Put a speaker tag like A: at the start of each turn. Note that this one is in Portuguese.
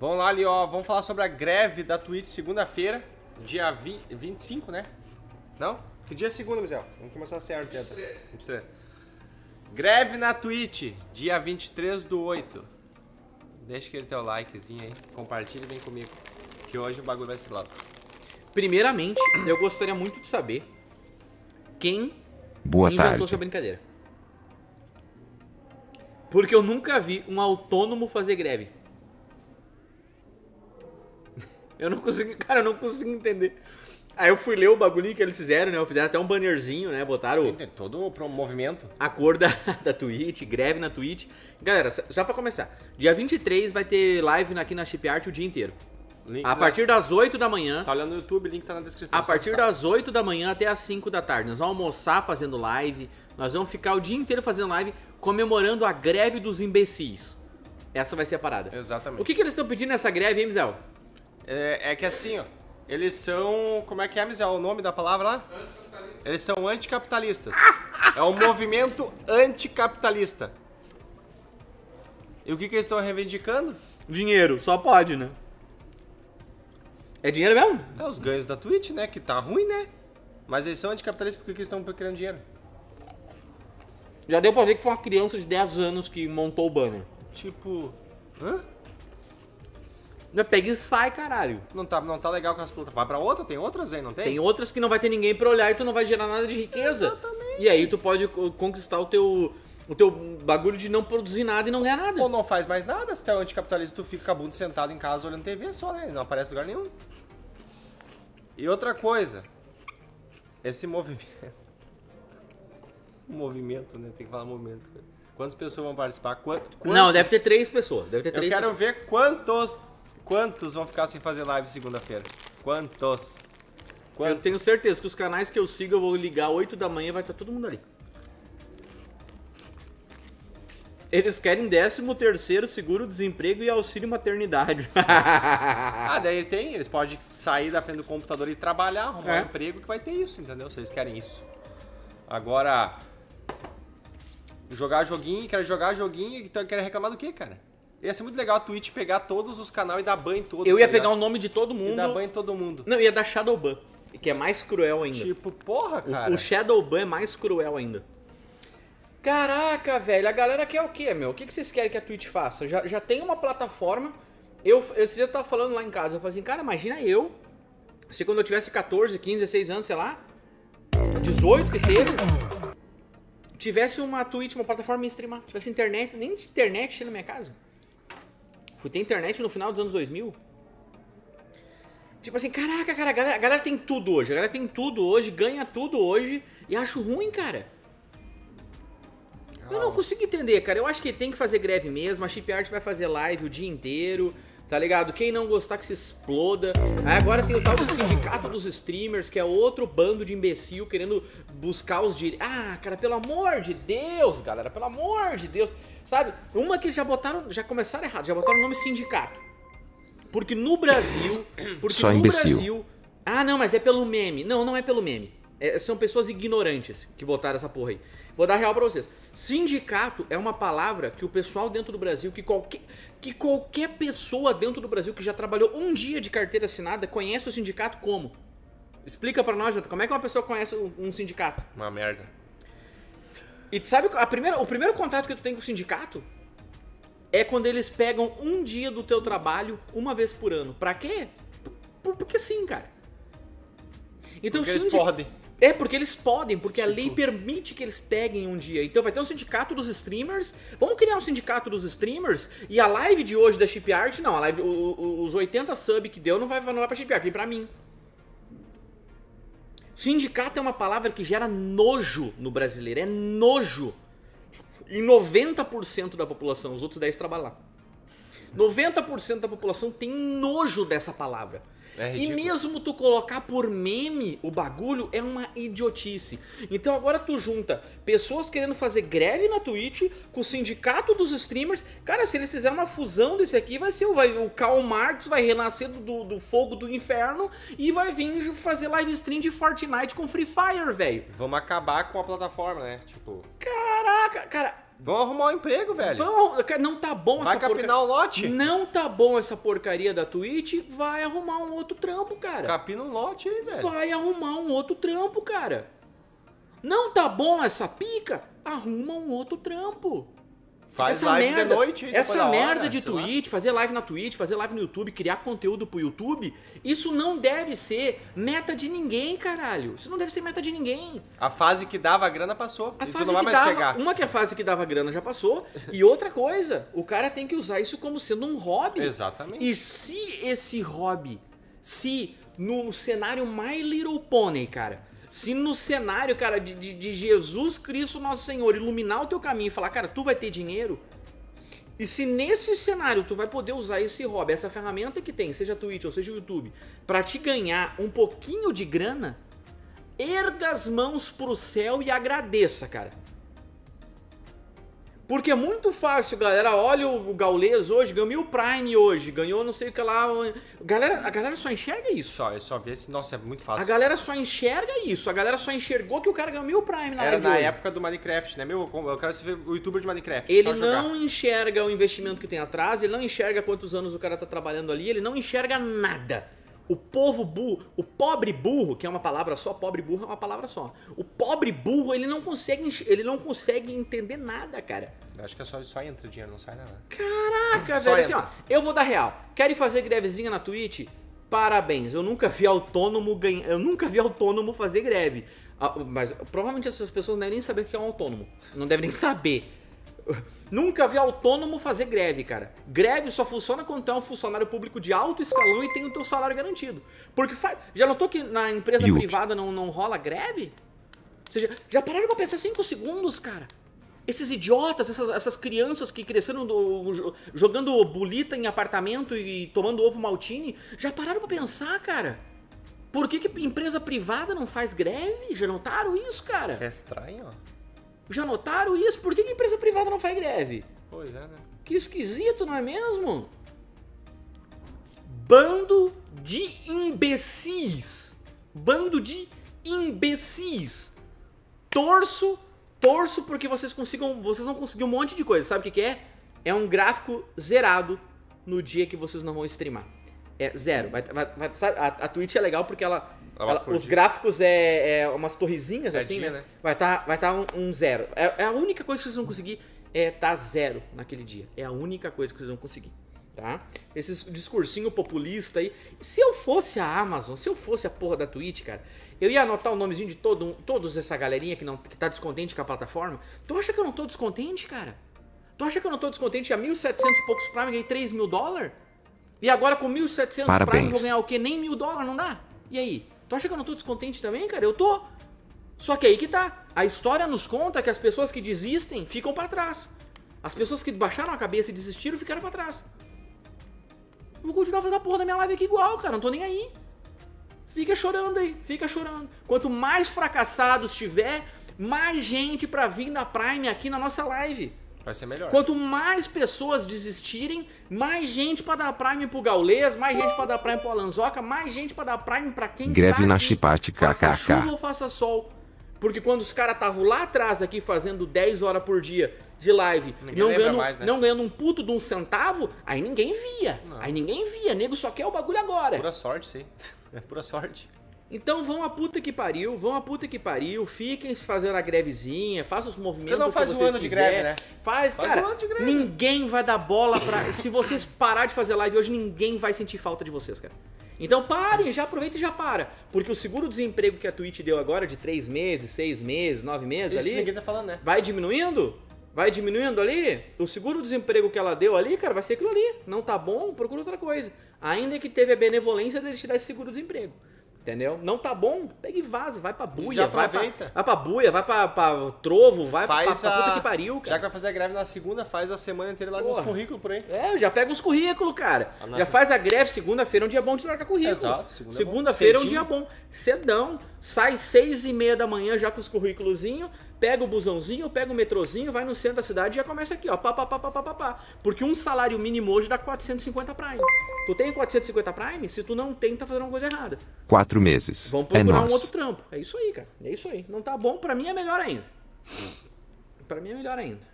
A: Vamos lá ali, ó. Vamos falar sobre a greve da Twitch segunda-feira, dia 20, 25, né? Não? Que dia é segunda, Mizel? Vamos começar certo. 23. 23. Greve na Twitch, dia 23 do 8. Deixa aquele teu likezinho aí, compartilha e vem comigo, que hoje o bagulho vai ser louco.
B: Primeiramente, eu gostaria muito de saber quem Boa inventou tarde. essa brincadeira. Porque eu nunca vi um autônomo fazer greve. Eu não consigo, cara, eu não consigo entender. Aí eu fui ler o bagulho que eles fizeram, né? Fizeram até um bannerzinho, né? Botaram. Sim, todo o movimento. A cor da, da Twitch, greve na Twitch. Galera, só pra começar. Dia 23 vai ter live aqui na Chipart o dia inteiro. Link, a partir das 8 da manhã. Tá olhando no YouTube, link tá na descrição. A partir das 8 da manhã até as 5 da tarde. Nós vamos almoçar fazendo live. Nós vamos ficar o dia inteiro fazendo live comemorando a greve dos imbecis. Essa vai ser a parada. Exatamente. O que, que eles
A: estão pedindo nessa greve, hein, Mizel? É, é que assim, ó, eles são. Como é que é, Mizel? O nome da palavra lá? Eles são anticapitalistas. é um movimento anticapitalista. E o que, que eles estão reivindicando? Dinheiro, só pode, né? É dinheiro mesmo? É os ganhos da Twitch, né? Que tá ruim, né? Mas eles são anticapitalistas porque eles estão querendo dinheiro. Já deu pra ver que foi uma criança de 10 anos que montou o banner. Tipo. Hã?
B: Não pega e sai, caralho.
A: Não tá, não tá legal com as plantas. Vai pra outra, tem outras aí, não tem? Tem
B: outras que não vai ter ninguém pra olhar e tu não vai gerar nada de riqueza. Exatamente. E aí tu pode conquistar o teu
A: o teu bagulho de não produzir nada e não ganhar nada. Ou não faz mais nada, se tu é anticapitalista, tu fica bundo sentado em casa olhando TV só, né? Não aparece lugar nenhum. E outra coisa, esse movimento. movimento, né? Tem que falar movimento. Quantas pessoas vão participar? Quantos... Não, deve ter três pessoas. Deve ter três Eu quero pessoas. ver quantos Quantos vão ficar sem fazer live segunda-feira? Quantos? Quantos? Eu
B: tenho certeza que os canais que eu sigo eu vou ligar 8 da manhã e vai estar tá todo mundo ali. Eles querem 13 terceiro seguro-desemprego e auxílio maternidade. ah,
A: daí tem, eles podem sair da frente do computador e trabalhar, arrumar é. um emprego que vai ter isso, entendeu? Se eles querem isso. Agora, jogar joguinho, quer jogar joguinho e então quer reclamar do quê, cara? Ia ser muito legal a Twitch pegar todos os canais e dar ban em todos. Eu ia tá pegar o nome de todo mundo. E dar ban em todo mundo. Não, ia dar Shadowban, que é
B: mais cruel ainda. Tipo, porra, cara. O, o Shadowban é mais cruel ainda. Caraca, velho, a galera quer o quê, meu? O que vocês querem que a Twitch faça? Já, já tem uma plataforma. Eu, eu, eu tava falando lá em casa, eu falei assim, cara, imagina eu, se quando eu tivesse 14, 15, 16 anos, sei lá, 18, que seja, tivesse uma Twitch, uma plataforma em streamar, tivesse internet, nem internet na minha casa. Fui ter internet no final dos anos 2000. Tipo assim, caraca, cara, a galera, a galera tem tudo hoje. A galera tem tudo hoje, ganha tudo hoje. E acho ruim, cara. Eu não ah. consigo entender, cara. Eu acho que tem que fazer greve mesmo. A art vai fazer live o dia inteiro tá ligado? Quem não gostar que se exploda. Aí agora tem o tal do sindicato dos streamers, que é outro bando de imbecil querendo buscar os direitos. Ah, cara, pelo amor de Deus, galera, pelo amor de Deus. Sabe? Uma que já botaram, já começaram errado, já botaram o nome sindicato. Porque no Brasil, porque Só no imbecil. Brasil, ah, não, mas é pelo meme. Não, não é pelo meme. É, são pessoas ignorantes que botaram essa porra aí. Vou dar real para vocês. Sindicato é uma palavra que o pessoal dentro do Brasil, que qualquer, que qualquer pessoa dentro do Brasil que já trabalhou um dia de carteira assinada conhece o sindicato como? Explica para nós, Jota, como é que uma pessoa conhece um sindicato? Uma merda. E sabe a primeira, o primeiro contato que tu tem com o sindicato é quando eles pegam um dia do teu trabalho uma vez por ano. Para quê? P porque sim, cara. Então, porque eles podem. É, porque eles podem, porque tipo... a lei tipo. permite que eles peguem um dia. Então vai ter um sindicato dos streamers. Vamos criar um sindicato dos streamers e a live de hoje da Shipyard, não, a live, os 80 sub que deu não vai, não vai pra Shipyard, vem pra mim. Sindicato é uma palavra que gera nojo no brasileiro, é nojo. E 90% da população, os outros 10 trabalham lá. 90% da população tem nojo dessa palavra. É e mesmo tu colocar por meme o bagulho é uma idiotice. Então agora tu junta pessoas querendo fazer greve na Twitch com o sindicato dos streamers. Cara, se eles fizerem uma fusão desse aqui, vai ser vai, o Karl Marx vai renascer do, do fogo do inferno e vai vir fazer live stream de
A: Fortnite com Free Fire, velho. Vamos acabar com a plataforma, né? Tipo. Caraca,
B: cara Vão arrumar um emprego, velho. Vão, não tá bom vai essa porcaria. Vai capinar o lote? Não tá bom essa porcaria da Twitch, vai arrumar um outro trampo, cara. Capina um lote aí, velho. Vai arrumar um outro trampo, cara. Não tá bom essa pica, arruma um outro trampo. Faz essa live merda, de noite Essa merda de tweet, lá. fazer live na Twitch, fazer live no YouTube, criar conteúdo pro YouTube, isso não deve ser meta de ninguém, caralho. Isso não deve ser meta de ninguém.
A: A fase que dava grana passou. A fase que dava, pegar.
B: Uma que é a fase que dava grana já passou. e outra coisa, o cara tem que usar isso como sendo um hobby.
A: Exatamente. E
B: se esse hobby, se no cenário My Little Pony, cara, se no cenário, cara, de, de, de Jesus Cristo Nosso Senhor iluminar o teu caminho e falar, cara, tu vai ter dinheiro, e se nesse cenário tu vai poder usar esse hobby, essa ferramenta que tem, seja Twitch ou seja YouTube, para te ganhar um pouquinho de grana, erga as mãos pro céu e agradeça, cara. Porque é muito fácil, galera. Olha o Gaules hoje, ganhou o Prime hoje, ganhou não sei o que lá. Galera, a galera só enxerga isso. Só, só vê se Nossa, é muito fácil. A galera só enxerga isso. A galera só enxergou que o cara ganhou o Prime na Era na hoje. época
A: do Minecraft, né? Meu, eu quero ser o youtuber de Minecraft. Ele não
B: enxerga o investimento que tem atrás, ele não enxerga quantos anos o cara tá trabalhando ali, ele não enxerga nada. O povo burro, o pobre burro, que é uma palavra só, pobre burro é uma palavra só. O pobre burro, ele não consegue, ele não consegue entender nada, cara. Eu acho que é só, só entra dinheiro, não sai nada. Caraca, só velho. Assim, ó, eu vou dar real. Querem fazer grevezinha na Twitch? Parabéns. Eu nunca vi autônomo ganhar. Eu nunca vi autônomo fazer greve. Ah, mas provavelmente essas pessoas não devem nem saber o que é um autônomo. Não devem nem saber. Nunca vi autônomo fazer greve, cara. Greve só funciona quando tu é um funcionário público de alto escalão e tem o teu salário garantido. Porque faz... já notou que na empresa Yuki. privada não, não rola greve? Ou seja, já pararam pra pensar cinco segundos, cara? Esses idiotas, essas, essas crianças que cresceram do, jogando bolita em apartamento e tomando ovo maltine, já pararam pra pensar, cara? Por que, que empresa privada não faz greve? Já notaram isso, cara? É estranho, ó. Já notaram isso? Por que, que empresa privada não faz greve? Pois é, né? Que esquisito, não é mesmo? Bando de imbecis. Bando de imbecis. Torço, torço porque vocês consigam, vocês vão conseguir um monte de coisa. Sabe o que, que é? É um gráfico zerado no dia que vocês não vão streamar. É zero. Vai, vai, vai, a, a Twitch é legal porque ela ela, os gráficos é, é, umas torrezinhas é assim, né? né? Vai estar tá, vai tá um, um zero. É, é, a única coisa que vocês vão conseguir é tá zero naquele dia. É a única coisa que vocês vão conseguir, tá? Esse discursinho populista aí. Se eu fosse a Amazon, se eu fosse a porra da Twitch, cara, eu ia anotar o nomezinho de todo, todos essa galerinha que não que tá descontente com a plataforma. Tu acha que eu não tô descontente, cara? Tu acha que eu não tô descontente? A 1.700 e poucos Prime ganhei 3 mil dólares? E agora com 1.700 Prime vou ganhar o quê? Nem mil dólares não dá? E aí? Tu acha que eu não tô descontente também, cara? Eu tô. Só que aí que tá. A história nos conta que as pessoas que desistem ficam para trás. As pessoas que baixaram a cabeça e desistiram ficaram para trás. Eu vou continuar fazendo a porra da minha live aqui igual, cara. Não tô nem aí. Fica chorando aí, fica chorando. Quanto mais fracassados tiver, mais gente pra vir na Prime aqui na nossa live. Vai ser melhor. Quanto mais pessoas desistirem, mais gente para dar prime pro Gaulês, mais gente para dar prime pro Alanzoca, mais gente para dar prime para quem Greve está
A: na Chiparte, kkk. Faça chuva
B: ou faça sol. Porque quando os caras estavam lá atrás aqui fazendo 10 horas por dia de live, não ganhando, mais, né? não ganhando um puto de um centavo, aí ninguém via. Não. Aí ninguém via. Nego só quer o bagulho agora. Pura sorte, sim. É pura sorte. Então vão a puta que pariu, vão a puta que pariu, fiquem fazendo a grevezinha, façam os movimentos Cada um faz que vocês um ano quiser, de greve, né? Faz, faz cara, um ano de greve. ninguém vai dar bola pra... se vocês parar de fazer live hoje, ninguém vai sentir falta de vocês, cara. Então parem, já aproveita e já para. Porque o seguro-desemprego que a Twitch deu agora, de 3 meses, 6 meses, 9 meses Isso ali... ninguém tá falando, né? Vai diminuindo? Vai diminuindo ali? O seguro-desemprego que ela deu ali, cara, vai ser aquilo ali. Não tá bom, procura outra coisa. Ainda que teve a benevolência dele tirar esse seguro-desemprego. Entendeu? Não tá bom, pega e
A: vaza, vai pra buia, vai pra, vai
B: pra buia, vai pra, pra trovo, vai faz pra, pra a... puta que pariu,
A: cara. Já que vai fazer a greve na segunda, faz a semana inteira lá com os currículos por aí. É,
B: já pega os currículos, cara. Ah, já é faz a greve, segunda-feira é um dia bom de largar currículo. Exato, é segunda-feira é, é um dia
A: bom. Cedão,
B: sai seis e meia da manhã já com os currículozinho, pega o busãozinho, pega o metrozinho, vai no centro da cidade e já começa aqui, ó, pá, pá, pá, pá, pá, pá, pá. Porque um salário mínimo hoje dá 450 prime. Tu tem 450 prime? Se tu não tem, tá fazendo alguma coisa errada.
A: 4 quatro meses. Vamos é procurar é um nós. outro trampo. É isso aí, cara. É isso aí. Não tá bom, pra mim é melhor ainda. Pra mim é melhor ainda.